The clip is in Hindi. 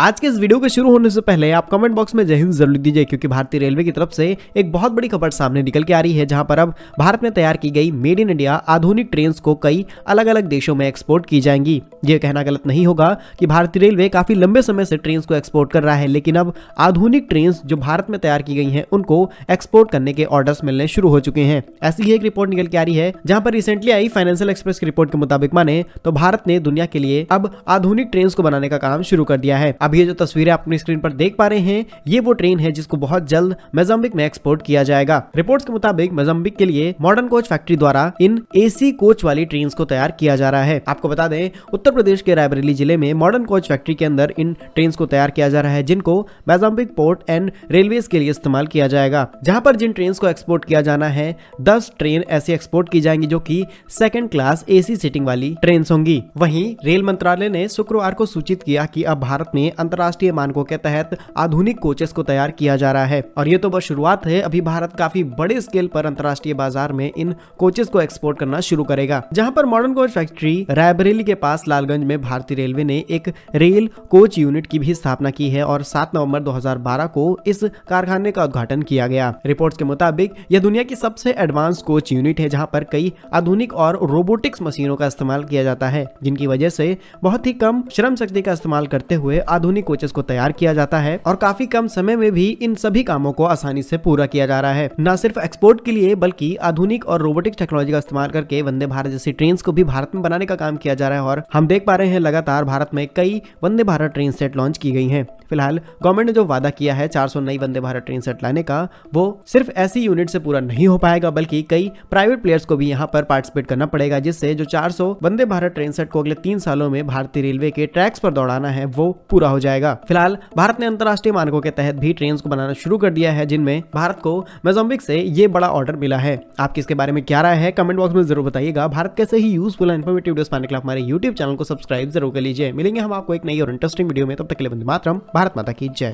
आज के इस वीडियो के शुरू होने से पहले आप कमेंट बॉक्स में जय हिंद जरूर लिख दीजिए क्योंकि भारतीय रेलवे की तरफ से एक बहुत बड़ी खबर सामने निकल के आ रही है जहां पर अब भारत में तैयार की गई मेड इन इंडिया आधुनिक ट्रेन को कई अलग अलग देशों में एक्सपोर्ट की जाएंगी ये कहना गलत नहीं होगा कि भारतीय रेलवे काफी लंबे समय से ट्रेन को एक्सपोर्ट कर रहा है लेकिन अब आधुनिक ट्रेन जो भारत में तैयार की गई है उनको एक्सपोर्ट करने के ऑर्डर मिलने शुरू हो चुके हैं ऐसी ही एक रिपोर्ट निकल के आ रही है जहाँ पर रिसेंटली आई फाइनेंशियल एक्सप्रेस की रिपोर्ट के मुताबिक माने तो भारत ने दुनिया के लिए अब आधुनिक ट्रेन को बनाने का काम शुरू कर दिया है अब ये जो तस्वीरें आप अपनी स्क्रीन पर देख पा रहे हैं ये वो ट्रेन है जिसको बहुत जल्द मेजम्बिक में एक्सपोर्ट किया जाएगा रिपोर्ट के मुताबिक मेजम्बिक के लिए मॉडर्न कोच फैक्ट्री द्वारा इन एसी कोच वाली ट्रेन को तैयार किया जा रहा है आपको बता दें उत्तर प्रदेश के रायबरेली जिले में मॉडर्न कोच फैक्ट्री के अंदर इन ट्रेन को तैयार किया जा रहा है जिनको मेजम्बिक पोर्ट एंड रेलवे के लिए इस्तेमाल किया जाएगा जहाँ पर जिन ट्रेन को एक्सपोर्ट किया जाना है दस ट्रेन ऐसी एक्सपोर्ट की जाएंगी जो की सेकेंड क्लास ए सीटिंग वाली ट्रेन होंगी वही रेल मंत्रालय ने शुक्रवार को सूचित किया की अब भारत में अंतर्राष्ट्रीय मानकों के तहत आधुनिक कोचेस को तैयार किया जा रहा है और ये तो बस शुरुआत है अभी भारत काफी बड़े स्केल पर अंतर्राष्ट्रीय बाजार में इन कोचेस को एक्सपोर्ट करना शुरू करेगा जहाँ पर मॉडर्न कोच फैक्ट्री रायबरेली के पास लालगंज में भारतीय रेलवे ने एक रेल कोच यूनिट की भी स्थापना की है और सात नवम्बर दो को इस कारखाने का उद्घाटन किया गया रिपोर्ट के मुताबिक यह दुनिया की सबसे एडवांस कोच यूनिट है जहाँ पर कई आधुनिक और रोबोटिक्स मशीनों का इस्तेमाल किया जाता है जिनकी वजह से बहुत ही कम श्रम शक्ति का इस्तेमाल करते हुए आधुनिक कोचेस को तैयार किया जाता है और काफी कम समय में भी इन सभी कामों को आसानी से पूरा किया जा रहा है न सिर्फ एक्सपोर्ट के लिए बल्कि आधुनिक और रोबोटिक टेक्नोलॉजी का इस्तेमाल करके वंदे भारत जैसी ट्रेन को भी भारत में बनाने का काम किया जा रहा है और हम देख पा रहे हैं लगातार भारत में कई Vande Bharat train set launch की गई है फिलहाल गवर्नमेंट ने जो वादा किया है 400 नई वंदे भारत ट्रेन सेट लाने का वो सिर्फ ऐसी यूनिट से पूरा नहीं हो पाएगा बल्कि कई प्राइवेट प्लेयर्स को भी यहाँ पर पार्टिसिपेट करना पड़ेगा जिससे जो 400 वंदे भारत ट्रेन सेट को अगले तीन सालों में भारतीय रेलवे के ट्रैक्स पर दौड़ाना है वो पूरा हो जाएगा फिलहाल भारत ने अंतर्राष्ट्रीय मानकों के तहत भी ट्रेन को बनाना शुरू कर दिया है जिनमें भारत को मेजोम्बिक से ये बड़ा ऑर्डर मिला है आपकी इसके बारे में क्या राय है कमेंट बॉक्स में जरूर बताइएगा भारत कैसे ही यूजफुल इन्फॉर्मेटिव वीडियोस पाने के लिए हमारे यूट्यूब चैनल को सब्सक्राइब जरूर कर लीजिए मिलेंगे हम आपको एक नई और इंटरेस्टिंग वीडियो में तब तक के लिए बंद मातरम भारत माता की जय